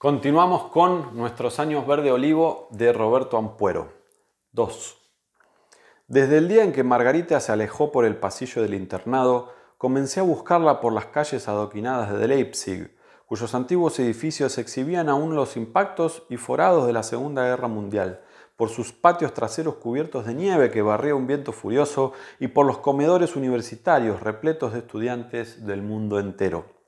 Continuamos con nuestros años verde olivo de Roberto Ampuero. 2. Desde el día en que Margarita se alejó por el pasillo del internado, comencé a buscarla por las calles adoquinadas de Leipzig, cuyos antiguos edificios exhibían aún los impactos y forados de la Segunda Guerra Mundial, por sus patios traseros cubiertos de nieve que barría un viento furioso y por los comedores universitarios repletos de estudiantes del mundo entero.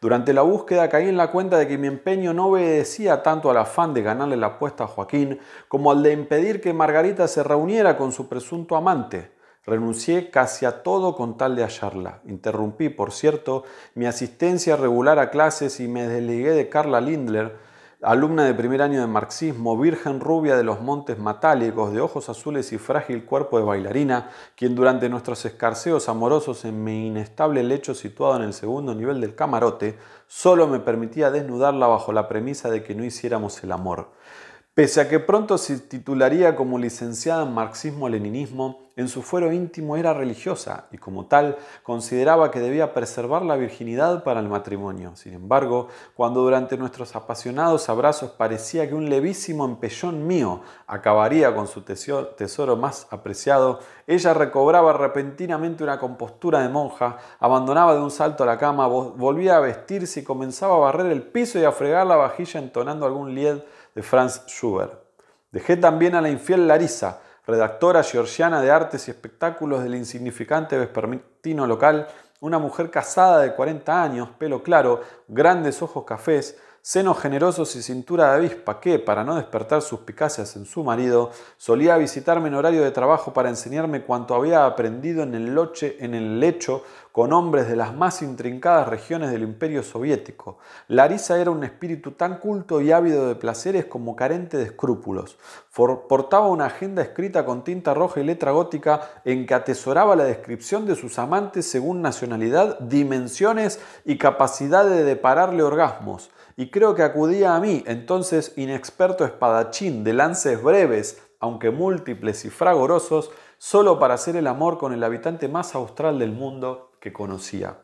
Durante la búsqueda caí en la cuenta de que mi empeño no obedecía tanto al afán de ganarle la apuesta a Joaquín como al de impedir que Margarita se reuniera con su presunto amante. Renuncié casi a todo con tal de hallarla. Interrumpí, por cierto, mi asistencia regular a clases y me desligué de Carla Lindler, alumna de primer año de marxismo, virgen rubia de los montes matálicos, de ojos azules y frágil cuerpo de bailarina, quien durante nuestros escarceos amorosos en mi inestable lecho situado en el segundo nivel del camarote, solo me permitía desnudarla bajo la premisa de que no hiciéramos el amor. Pese a que pronto se titularía como licenciada en marxismo-leninismo, en su fuero íntimo era religiosa y como tal consideraba que debía preservar la virginidad para el matrimonio. Sin embargo, cuando durante nuestros apasionados abrazos parecía que un levísimo empellón mío acabaría con su tesoro más apreciado, ella recobraba repentinamente una compostura de monja, abandonaba de un salto a la cama, volvía a vestirse y comenzaba a barrer el piso y a fregar la vajilla entonando algún lied de Franz Schubert. Dejé también a la infiel Larisa, redactora georgiana de artes y espectáculos del insignificante vespertino local, una mujer casada de 40 años, pelo claro, grandes ojos cafés, senos generosos y cintura de avispa que, para no despertar suspicacias en su marido, solía visitarme en horario de trabajo para enseñarme cuanto había aprendido en el, loche, en el lecho con hombres de las más intrincadas regiones del imperio soviético. Larisa era un espíritu tan culto y ávido de placeres como carente de escrúpulos. portaba una agenda escrita con tinta roja y letra gótica en que atesoraba la descripción de sus amantes según nacionalidad, dimensiones y capacidad de depararle orgasmos. Y creo que acudía a mí, entonces inexperto espadachín de lances breves, aunque múltiples y fragorosos, solo para hacer el amor con el habitante más austral del mundo, que conocía.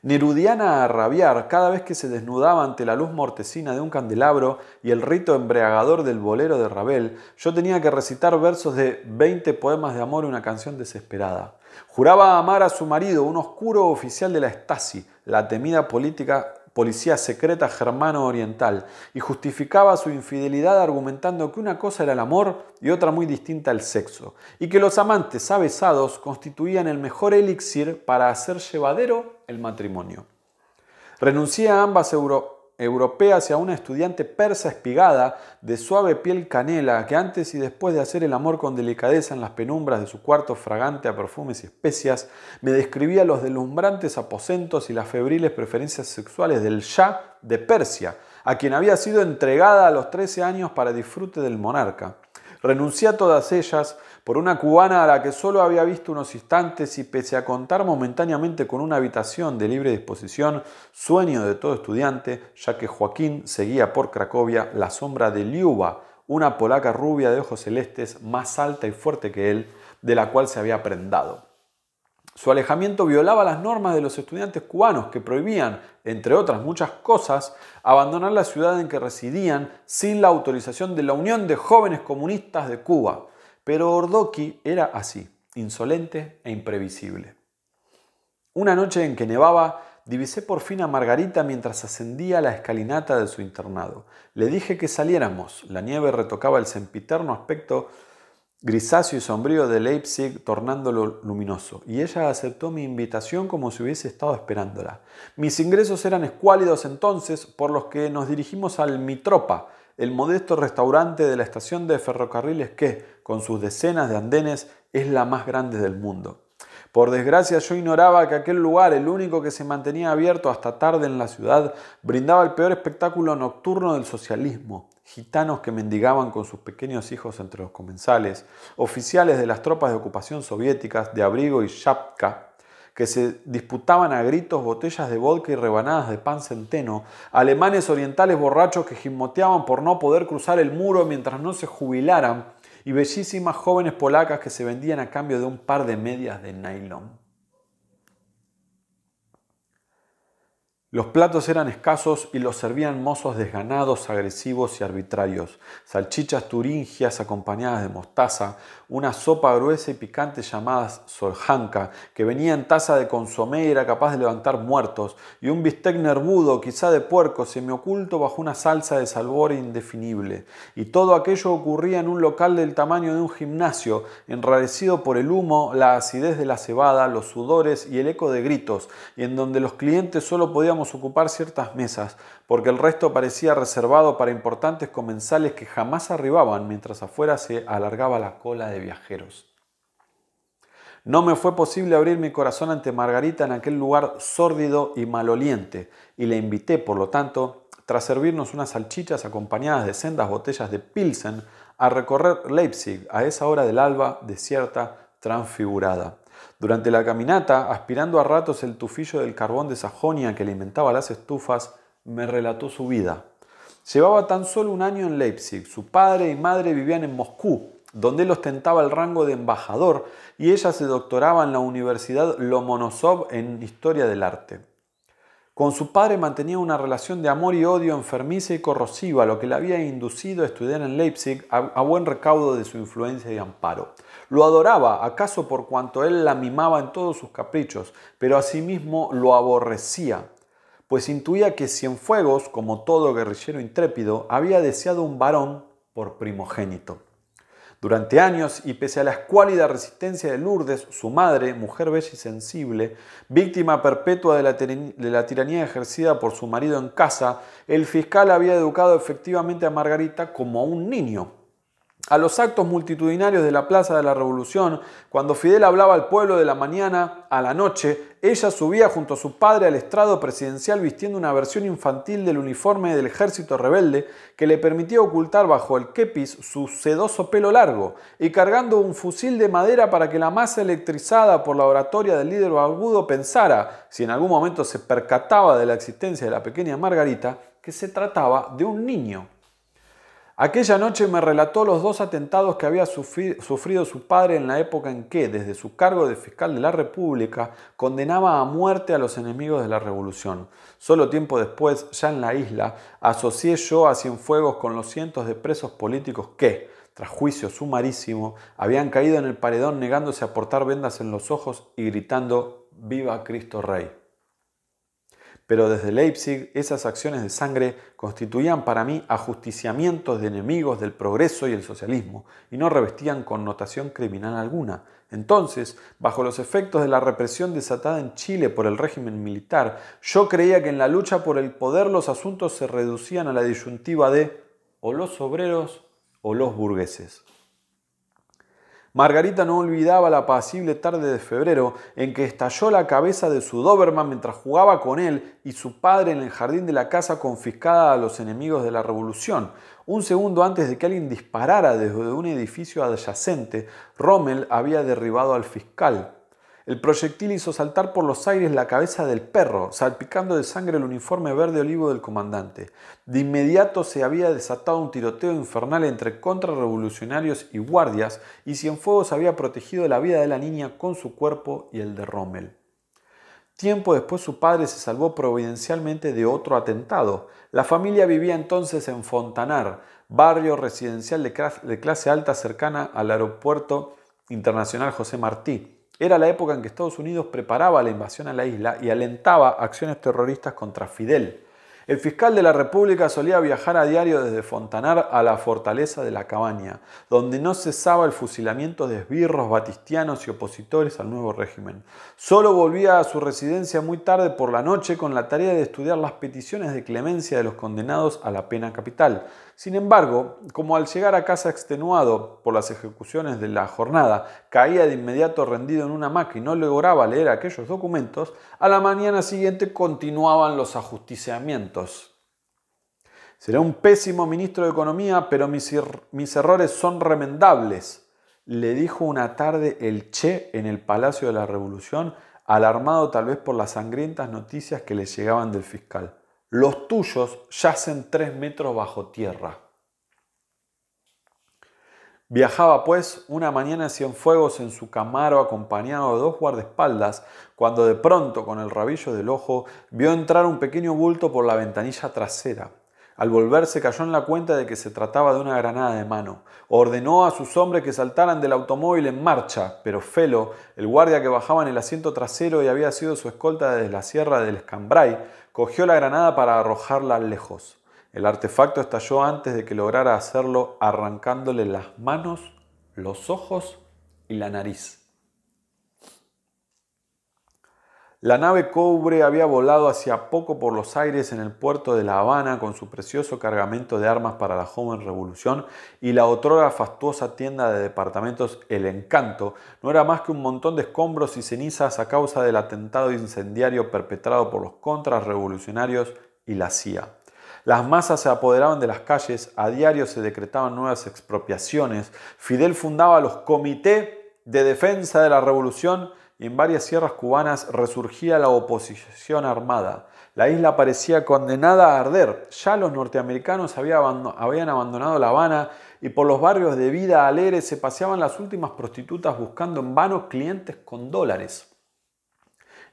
Nerudiana a rabiar, cada vez que se desnudaba ante la luz mortecina de un candelabro y el rito embriagador del bolero de Rabel, yo tenía que recitar versos de 20 poemas de amor y una canción desesperada. Juraba amar a su marido, un oscuro oficial de la Stasi, la temida política policía secreta germano-oriental y justificaba su infidelidad argumentando que una cosa era el amor y otra muy distinta el sexo, y que los amantes avesados constituían el mejor elixir para hacer llevadero el matrimonio. Renuncié a ambas euro europea hacia una estudiante persa espigada, de suave piel canela, que antes y después de hacer el amor con delicadeza en las penumbras de su cuarto fragante a perfumes y especias, me describía los deslumbrantes aposentos y las febriles preferencias sexuales del Shah de Persia, a quien había sido entregada a los 13 años para disfrute del monarca. Renuncié a todas ellas por una cubana a la que solo había visto unos instantes y pese a contar momentáneamente con una habitación de libre disposición, sueño de todo estudiante, ya que Joaquín seguía por Cracovia la sombra de Liuba, una polaca rubia de ojos celestes más alta y fuerte que él, de la cual se había prendado. Su alejamiento violaba las normas de los estudiantes cubanos que prohibían, entre otras muchas cosas, abandonar la ciudad en que residían sin la autorización de la Unión de Jóvenes Comunistas de Cuba. Pero Ordoqui era así, insolente e imprevisible. Una noche en que nevaba, divisé por fin a Margarita mientras ascendía la escalinata de su internado. Le dije que saliéramos. La nieve retocaba el sempiterno aspecto grisáceo y sombrío de Leipzig, tornándolo luminoso, y ella aceptó mi invitación como si hubiese estado esperándola. Mis ingresos eran escuálidos entonces, por los que nos dirigimos al Mitropa, el modesto restaurante de la estación de ferrocarriles que, con sus decenas de andenes, es la más grande del mundo. Por desgracia yo ignoraba que aquel lugar, el único que se mantenía abierto hasta tarde en la ciudad, brindaba el peor espectáculo nocturno del socialismo. Gitanos que mendigaban con sus pequeños hijos entre los comensales, oficiales de las tropas de ocupación soviéticas de Abrigo y Shapka, que se disputaban a gritos botellas de vodka y rebanadas de pan centeno, alemanes orientales borrachos que gimoteaban por no poder cruzar el muro mientras no se jubilaran y bellísimas jóvenes polacas que se vendían a cambio de un par de medias de nylon. Los platos eran escasos y los servían mozos desganados, agresivos y arbitrarios. Salchichas turingias acompañadas de mostaza, una sopa gruesa y picante llamada soljanka que venía en taza de consomé era capaz de levantar muertos, y un bistec nervudo, quizá de puerco, semioculto bajo una salsa de sabor indefinible. Y todo aquello ocurría en un local del tamaño de un gimnasio, enrarecido por el humo, la acidez de la cebada, los sudores y el eco de gritos, y en donde los clientes solo podían ocupar ciertas mesas, porque el resto parecía reservado para importantes comensales que jamás arribaban mientras afuera se alargaba la cola de viajeros. No me fue posible abrir mi corazón ante Margarita en aquel lugar sórdido y maloliente, y le invité, por lo tanto, tras servirnos unas salchichas acompañadas de sendas botellas de Pilsen, a recorrer Leipzig a esa hora del alba desierta, transfigurada. Durante la caminata, aspirando a ratos el tufillo del carbón de Sajonia que alimentaba las estufas, me relató su vida. Llevaba tan solo un año en Leipzig. Su padre y madre vivían en Moscú, donde él ostentaba el rango de embajador y ella se doctoraba en la Universidad Lomonosov en Historia del Arte. Con su padre mantenía una relación de amor y odio enfermiza y corrosiva, lo que le había inducido a estudiar en Leipzig a, buen recaudo de su influencia y amparo. Lo adoraba, acaso por cuanto él la mimaba en todos sus caprichos, pero asimismo lo aborrecía, pues intuía que Cienfuegos, como todo guerrillero intrépido, había deseado un varón por primogénito. Durante años, y pese a la escuálida resistencia de Lourdes, su madre, mujer bella y sensible, víctima perpetua de la, tiranía ejercida por su marido en casa, el fiscal había educado efectivamente a Margarita como a un niño, a los actos multitudinarios de la Plaza de la Revolución, cuando Fidel hablaba al pueblo de la mañana a la noche, ella subía junto a su padre al estrado presidencial vistiendo una versión infantil del uniforme del ejército rebelde que le permitía ocultar bajo el kepis su sedoso pelo largo y cargando un fusil de madera para que la masa electrizada por la oratoria del líder agudo pensara, si en algún momento se percataba de la existencia de la pequeña Margarita, que se trataba de un niño. Aquella noche me relató los dos atentados que había sufrido su padre en la época en que, desde su cargo de fiscal de la República, condenaba a muerte a los enemigos de la revolución. Solo tiempo después, ya en la isla, asocié yo a Cienfuegos con los cientos de presos políticos que, tras juicio sumarísimo, habían caído en el paredón negándose a portar vendas en los ojos y gritando Viva Cristo Rey pero desde Leipzig esas acciones de sangre constituían para mí ajusticiamientos de enemigos del progreso y el socialismo, y no revestían connotación criminal alguna. Entonces, bajo los efectos de la represión desatada en Chile por el régimen militar, yo creía que en la lucha por el poder los asuntos se reducían a la disyuntiva de o los obreros o los burgueses. Margarita no olvidaba la pasible tarde de febrero en que estalló la cabeza de su Doberman mientras jugaba con él y su padre en el jardín de la casa confiscada a los enemigos de la revolución. Un segundo antes de que alguien disparara desde un edificio adyacente, Rommel había derribado al fiscal. El proyectil hizo saltar por los aires la cabeza del perro, salpicando de sangre el uniforme verde olivo del comandante. De inmediato se había desatado un tiroteo infernal entre contrarrevolucionarios y guardias, y Cienfuegos había protegido la vida de la niña con su cuerpo y el de Rommel. Tiempo después su padre se salvó providencialmente de otro atentado. La familia vivía entonces en Fontanar, barrio residencial de clase alta cercana al aeropuerto internacional José Martí. Era la época en que Estados Unidos preparaba la invasión a la isla y alentaba acciones terroristas contra Fidel. El fiscal de la República solía viajar a diario desde Fontanar a la fortaleza de la Cabaña, donde no cesaba el fusilamiento de esbirros batistianos y opositores al nuevo régimen. Solo volvía a su residencia muy tarde por la noche con la tarea de estudiar las peticiones de clemencia de los condenados a la pena capital, sin embargo, como al llegar a casa extenuado por las ejecuciones de la jornada, caía de inmediato rendido en una máquina, y no lograba leer aquellos documentos, a la mañana siguiente continuaban los ajusticiamientos. Seré un pésimo ministro de Economía, pero mis, er-, mis errores son remendables, le dijo una tarde el Che en el Palacio de la Revolución, alarmado tal vez por las sangrientas noticias que le llegaban del fiscal los tuyos yacen tres metros bajo tierra. Viajaba pues una mañana cien fuegos en su camaro acompañado de dos guardaespaldas, cuando de pronto con el rabillo del ojo vio entrar un pequeño bulto por la ventanilla trasera. Al volverse cayó en la cuenta de que se trataba de una granada de mano. Ordenó a sus hombres que saltaran del automóvil en marcha, pero Felo, el guardia que bajaba en el asiento trasero y había sido su escolta desde la sierra del Escambray, cogió la granada para arrojarla lejos. El artefacto estalló antes de que lograra hacerlo arrancándole las manos, los ojos y la nariz. La nave cobre había volado hacia poco por los aires en el puerto de La Habana con su precioso cargamento de armas para la joven revolución y la otrora fastuosa tienda de departamentos El Encanto no era más que un montón de escombros y cenizas a causa del atentado incendiario perpetrado por los contrarrevolucionarios y la CIA. Las masas se apoderaban de las calles, a diario se decretaban nuevas expropiaciones, Fidel fundaba los comités de defensa de la revolución en varias sierras cubanas resurgía la oposición armada. La isla parecía condenada a arder. Ya los norteamericanos habían abandonado La Habana y por los barrios de vida alegre se paseaban las últimas prostitutas buscando en vano clientes con dólares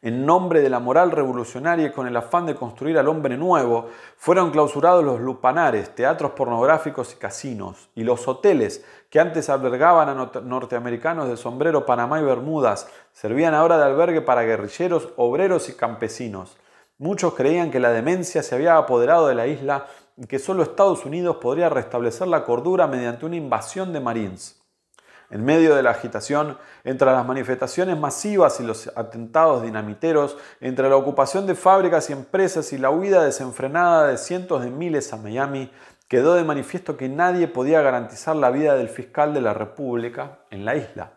en nombre de la moral revolucionaria y con el afán de construir al hombre nuevo, fueron clausurados los lupanares, teatros pornográficos y casinos, y los hoteles que antes albergaban a norteamericanos de sombrero Panamá y Bermudas, servían ahora de albergue para guerrilleros, obreros y campesinos. Muchos creían que la demencia se había apoderado de la isla y que solo Estados Unidos podría restablecer la cordura mediante una invasión de Marines. En medio de la agitación, entre las manifestaciones masivas y los atentados dinamiteros, entre la ocupación de fábricas y empresas y la huida desenfrenada de cientos de miles a Miami, quedó de manifiesto que nadie podía garantizar la vida del fiscal de la República en la isla.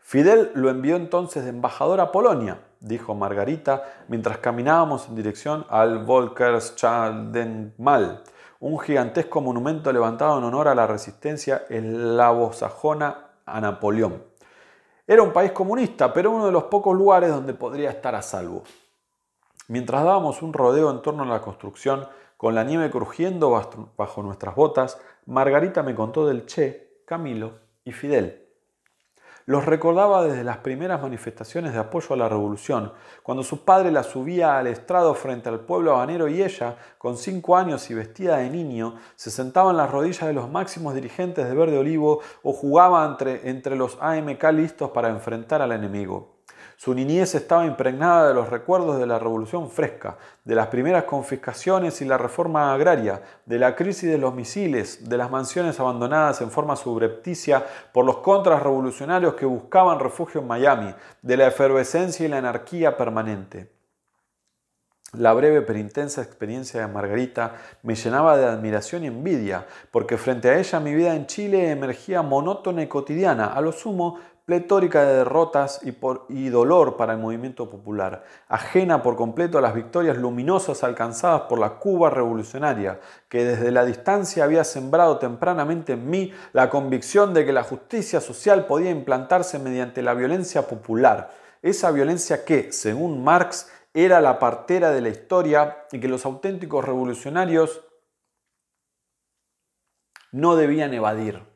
Fidel lo envió entonces de embajador a Polonia, dijo Margarita mientras caminábamos en dirección al Mal un gigantesco monumento levantado en honor a la resistencia Bosajona a Napoleón. Era un país comunista, pero uno de los pocos lugares donde podría estar a salvo. Mientras dábamos un rodeo en torno a la construcción, con la nieve crujiendo bajo nuestras botas, Margarita me contó del Che, Camilo y Fidel. Los recordaba desde las primeras manifestaciones de apoyo a la revolución, cuando su padre la subía al estrado frente al pueblo habanero y ella, con cinco años y vestida de niño, se sentaba en las rodillas de los máximos dirigentes de Verde Olivo o jugaba entre, entre los AMK listos para enfrentar al enemigo. Su niñez estaba impregnada de los recuerdos de la Revolución Fresca, de las primeras confiscaciones y la reforma agraria, de la crisis de los misiles, de las mansiones abandonadas en forma subrepticia por los contrarrevolucionarios que buscaban refugio en Miami, de la efervescencia y la anarquía permanente. La breve pero intensa experiencia de Margarita me llenaba de admiración y envidia, porque frente a ella mi vida en Chile emergía monótona y cotidiana, a lo sumo pletórica de derrotas y, y, dolor para el movimiento popular, ajena por completo a las victorias luminosas alcanzadas por la Cuba revolucionaria, que desde la distancia había sembrado tempranamente en mí la convicción de que la justicia social podía implantarse mediante la violencia popular, esa violencia que, según Marx, era la partera de la historia y que los auténticos revolucionarios no debían evadir.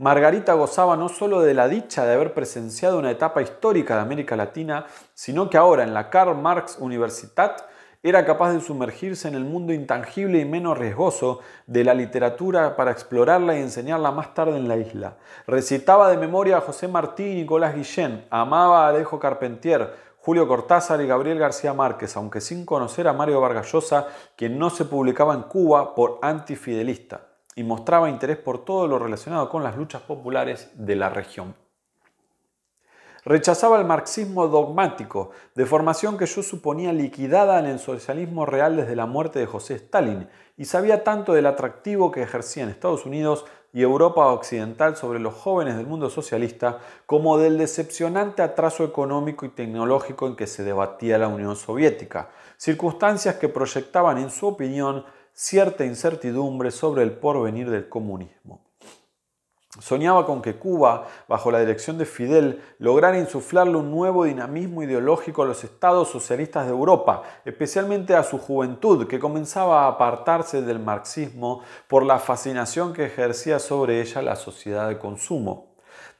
Margarita gozaba no solo de la dicha de haber presenciado una etapa histórica de América Latina, sino que ahora en la Karl Marx Universitat era capaz de sumergirse en el mundo intangible y menos riesgoso de la literatura para explorarla y enseñarla más tarde en la isla. Recitaba de memoria a José Martí y Nicolás Guillén, amaba a Alejo Carpentier, Julio Cortázar y Gabriel García Márquez, aunque sin conocer a Mario Vargas Llosa, quien no se publicaba en Cuba por antifidelista y mostraba interés por todo lo relacionado con las luchas populares de la región. Rechazaba el marxismo dogmático, de formación que yo suponía liquidada en el socialismo real desde la muerte de José Stalin, y sabía tanto del atractivo que ejercía en Estados Unidos y Europa Occidental sobre los jóvenes del mundo socialista como del decepcionante atraso económico y tecnológico en que se debatía la Unión Soviética, circunstancias que proyectaban en su opinión cierta incertidumbre sobre el porvenir del comunismo. Soñaba con que Cuba, bajo la dirección de Fidel, lograra insuflarle un nuevo dinamismo ideológico a los estados socialistas de Europa, especialmente a su juventud, que comenzaba a apartarse del marxismo por la fascinación que ejercía sobre ella la sociedad de consumo.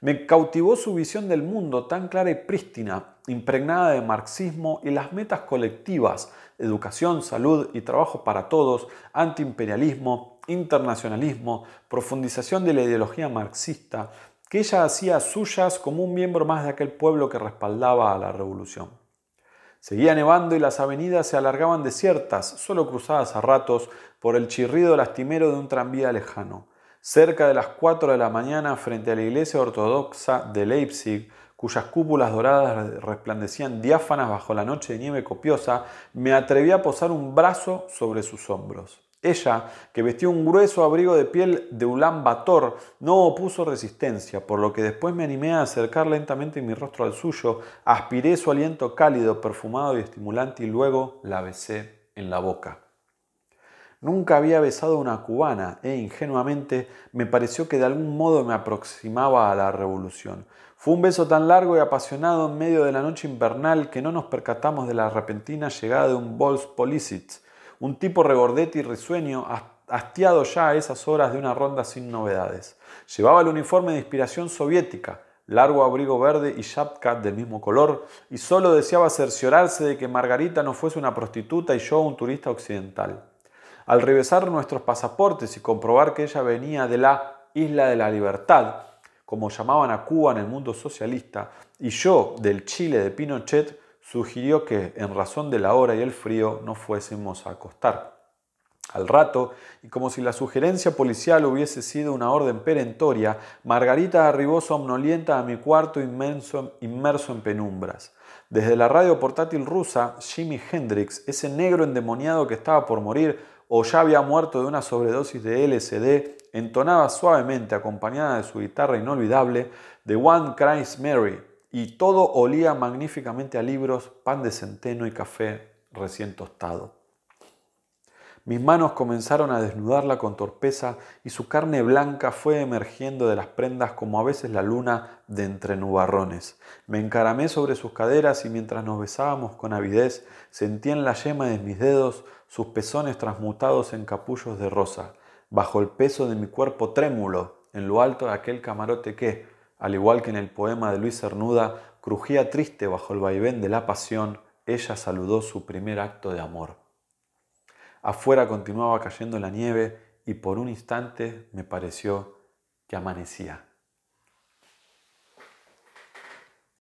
Me cautivó su visión del mundo tan clara y prístina, impregnada de marxismo y las metas colectivas, educación, salud y trabajo para todos, antiimperialismo, internacionalismo, profundización de la ideología marxista, que ella hacía suyas como un miembro más de aquel pueblo que respaldaba a la revolución. Seguía nevando y las avenidas se alargaban desiertas, solo cruzadas a ratos por el chirrido lastimero de un tranvía lejano cerca de las 4 de la mañana frente a la iglesia ortodoxa de Leipzig, cuyas cúpulas doradas resplandecían diáfanas bajo la noche de nieve copiosa, me atreví a posar un brazo sobre sus hombros. Ella, que vestía un grueso abrigo de piel de Ulan Bator, no opuso resistencia, por lo que después me animé a acercar lentamente mi rostro al suyo, aspiré su aliento cálido, perfumado y estimulante y luego la besé en la boca. Nunca había besado a una cubana e ingenuamente me pareció que de algún modo me aproximaba a la revolución. Fue un beso tan largo y apasionado en medio de la noche invernal que no nos percatamos de la repentina llegada de un Bols Policitz, un tipo regordete y risueño, hastiado ya a esas horas de una ronda sin novedades. Llevaba el uniforme de inspiración soviética, largo abrigo verde y shapka del mismo color, y solo deseaba cerciorarse de que Margarita no fuese una prostituta y yo un turista occidental. Al revisar nuestros pasaportes y comprobar que ella venía de la Isla de la Libertad, como llamaban a Cuba en el mundo socialista, y yo del Chile de Pinochet, sugirió que, en razón de la hora y el frío, no fuésemos a acostar. Al rato, y como si la sugerencia policial hubiese sido una orden perentoria, Margarita arribó somnolienta a mi cuarto inmenso, inmerso en penumbras. Desde la radio portátil rusa, Jimi Hendrix, ese negro endemoniado que estaba por morir, o ya había muerto de una sobredosis de LSD, entonaba suavemente, acompañada de su guitarra inolvidable, The One Christ Mary, y todo olía magníficamente a libros, pan de centeno y café recién tostado. Mis manos comenzaron a desnudarla con torpeza y su carne blanca fue emergiendo de las prendas como a veces la luna de entre nubarrones. Me encaramé sobre sus caderas y mientras nos besábamos con avidez, sentí en la yema de mis dedos sus pezones transmutados en capullos de rosa, bajo el peso de mi cuerpo trémulo, en lo alto de aquel camarote que, al igual que en el poema de Luis Cernuda, crujía triste bajo el vaivén de la pasión, ella saludó su primer acto de amor. Afuera continuaba cayendo la nieve y por un instante me pareció que amanecía.